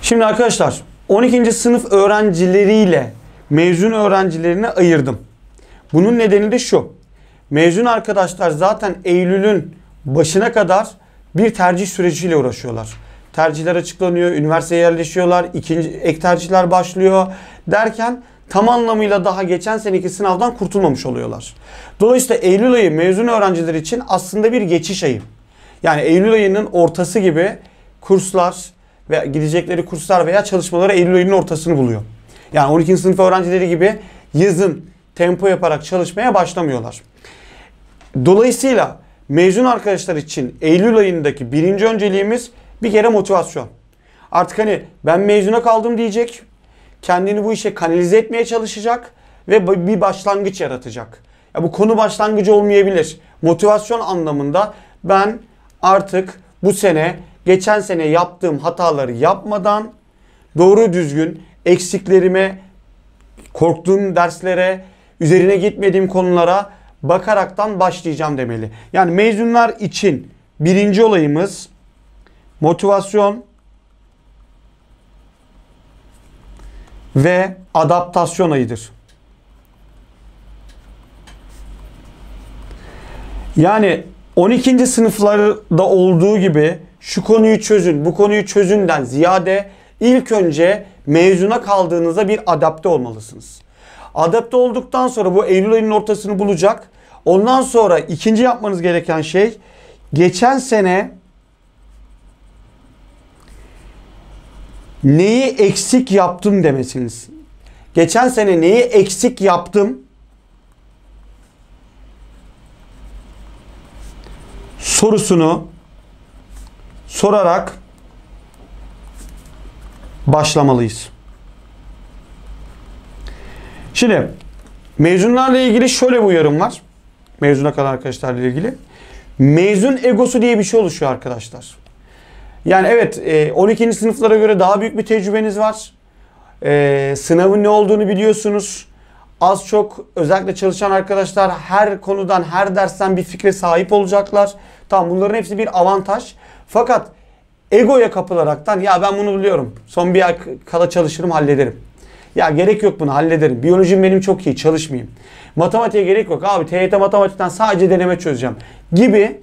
Şimdi arkadaşlar 12. sınıf öğrencileriyle mezun öğrencilerini ayırdım. Bunun nedeni de şu. Mezun arkadaşlar zaten Eylül'ün başına kadar bir tercih süreciyle uğraşıyorlar. Tercihler açıklanıyor, üniversiteye yerleşiyorlar, ikinci ek tercihler başlıyor derken tam anlamıyla daha geçen seneki sınavdan kurtulmamış oluyorlar. Dolayısıyla Eylül ayı mezun öğrenciler için aslında bir geçiş ayı. Yani Eylül ayının ortası gibi kurslar ve gidecekleri kurslar veya çalışmaları Eylül ayının ortasını buluyor. Yani 12. sınıf öğrencileri gibi yazın tempo yaparak çalışmaya başlamıyorlar. Dolayısıyla mezun arkadaşlar için Eylül ayındaki birinci önceliğimiz bir kere motivasyon. Artık hani ben mezuna kaldım diyecek. Kendini bu işe kanalize etmeye çalışacak ve bir başlangıç yaratacak. Ya bu konu başlangıcı olmayabilir. Motivasyon anlamında ben artık bu sene geçen sene yaptığım hataları yapmadan doğru düzgün eksiklerime, korktuğum derslere, üzerine gitmediğim konulara bakaraktan başlayacağım demeli. Yani mezunlar için birinci olayımız motivasyon ve adaptasyon ayıdır. Yani 12. sınıflarda olduğu gibi şu konuyu çözün, bu konuyu çözünden ziyade ilk önce mezuna kaldığınızda bir adapte olmalısınız. Adapte olduktan sonra bu Eylül ayının ortasını bulacak. Ondan sonra ikinci yapmanız gereken şey geçen sene neyi eksik yaptım demesiniz. Geçen sene neyi eksik yaptım sorusunu sorarak başlamalıyız. Şimdi mezunlarla ilgili şöyle bir uyarım var. Mezuna kadar arkadaşlarla ilgili. Mezun egosu diye bir şey oluşuyor arkadaşlar. Yani evet 12. E, sınıflara göre daha büyük bir tecrübeniz var. E, sınavın ne olduğunu biliyorsunuz az çok özellikle çalışan arkadaşlar her konudan her dersten bir fikre sahip olacaklar. Tamam bunların hepsi bir avantaj. Fakat egoya kapılaraktan ya ben bunu biliyorum. Son bir ay kala çalışırım hallederim. Ya gerek yok bunu hallederim. Biyolojim benim çok iyi çalışmayayım. Matematiğe gerek yok. Abi TYT matematikten sadece deneme çözeceğim. Gibi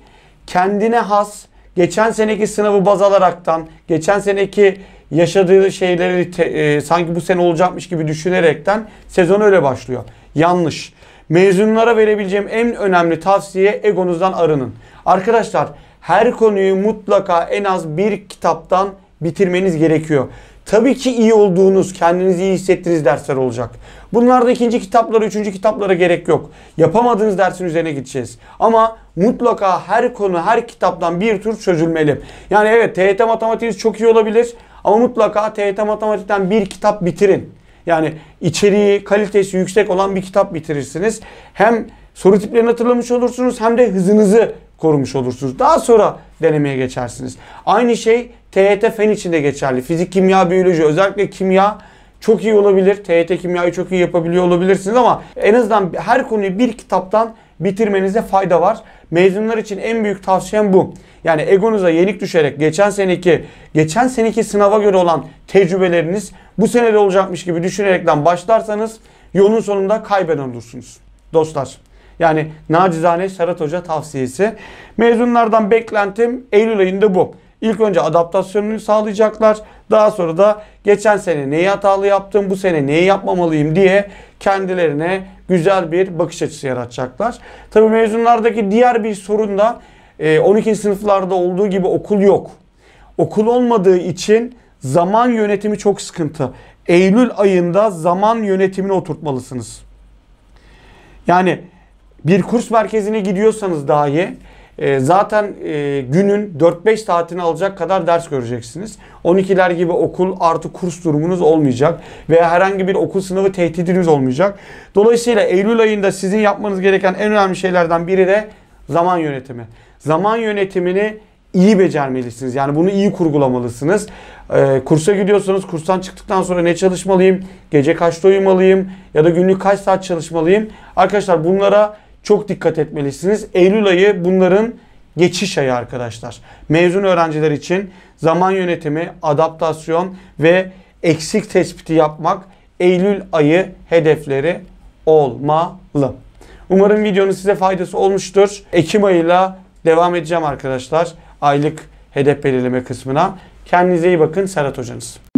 kendine has geçen seneki sınavı baz alaraktan geçen seneki yaşadığı şeyleri te, e, sanki bu sene olacakmış gibi düşünerekten sezon öyle başlıyor. Yanlış. Mezunlara verebileceğim en önemli tavsiye egonuzdan arının. Arkadaşlar her konuyu mutlaka en az bir kitaptan bitirmeniz gerekiyor. Tabii ki iyi olduğunuz, kendinizi iyi hissettiğiniz dersler olacak. Bunlarda ikinci kitaplara, üçüncü kitaplara gerek yok. Yapamadığınız dersin üzerine gideceğiz. Ama mutlaka her konu, her kitaptan bir tur çözülmeli. Yani evet TET matematiğiniz çok iyi olabilir ama mutlaka TYT Matematik'ten bir kitap bitirin. Yani içeriği, kalitesi yüksek olan bir kitap bitirirsiniz. Hem soru tiplerini hatırlamış olursunuz hem de hızınızı korumuş olursunuz. Daha sonra denemeye geçersiniz. Aynı şey TYT fen için de geçerli. Fizik, kimya, biyoloji özellikle kimya çok iyi olabilir. TYT kimyayı çok iyi yapabiliyor olabilirsiniz ama en azından her konuyu bir kitaptan bitirmenize fayda var. Mezunlar için en büyük tavsiyem bu. Yani egonuza yenik düşerek geçen seneki geçen seneki sınava göre olan tecrübeleriniz bu senede olacakmış gibi düşünerekten başlarsanız yolun sonunda kaybeden olursunuz. Dostlar yani nacizane Serhat Hoca tavsiyesi. Mezunlardan beklentim Eylül ayında bu. İlk önce adaptasyonunu sağlayacaklar. Daha sonra da geçen sene neyi hatalı yaptım, bu sene neyi yapmamalıyım diye kendilerine güzel bir bakış açısı yaratacaklar. Tabi mezunlardaki diğer bir sorun da 12. E, sınıflarda olduğu gibi okul yok. Okul olmadığı için zaman yönetimi çok sıkıntı. Eylül ayında zaman yönetimini oturtmalısınız. Yani bir kurs merkezine gidiyorsanız dahi ee, zaten e, günün 4-5 saatini alacak kadar ders göreceksiniz. 12'ler gibi okul artı kurs durumunuz olmayacak veya herhangi bir okul sınavı tehdidiniz olmayacak. Dolayısıyla Eylül ayında sizin yapmanız gereken en önemli şeylerden biri de zaman yönetimi. Zaman yönetimini iyi becermelisiniz. Yani bunu iyi kurgulamalısınız. Ee, kursa gidiyorsanız kurstan çıktıktan sonra ne çalışmalıyım? Gece kaçta uyumalıyım? Ya da günlük kaç saat çalışmalıyım? Arkadaşlar bunlara çok dikkat etmelisiniz. Eylül ayı bunların geçiş ayı arkadaşlar. Mezun öğrenciler için zaman yönetimi, adaptasyon ve eksik tespiti yapmak Eylül ayı hedefleri olmalı. Umarım videonun size faydası olmuştur. Ekim ayıyla devam edeceğim arkadaşlar. Aylık hedef belirleme kısmına. Kendinize iyi bakın. Serhat Hocanız.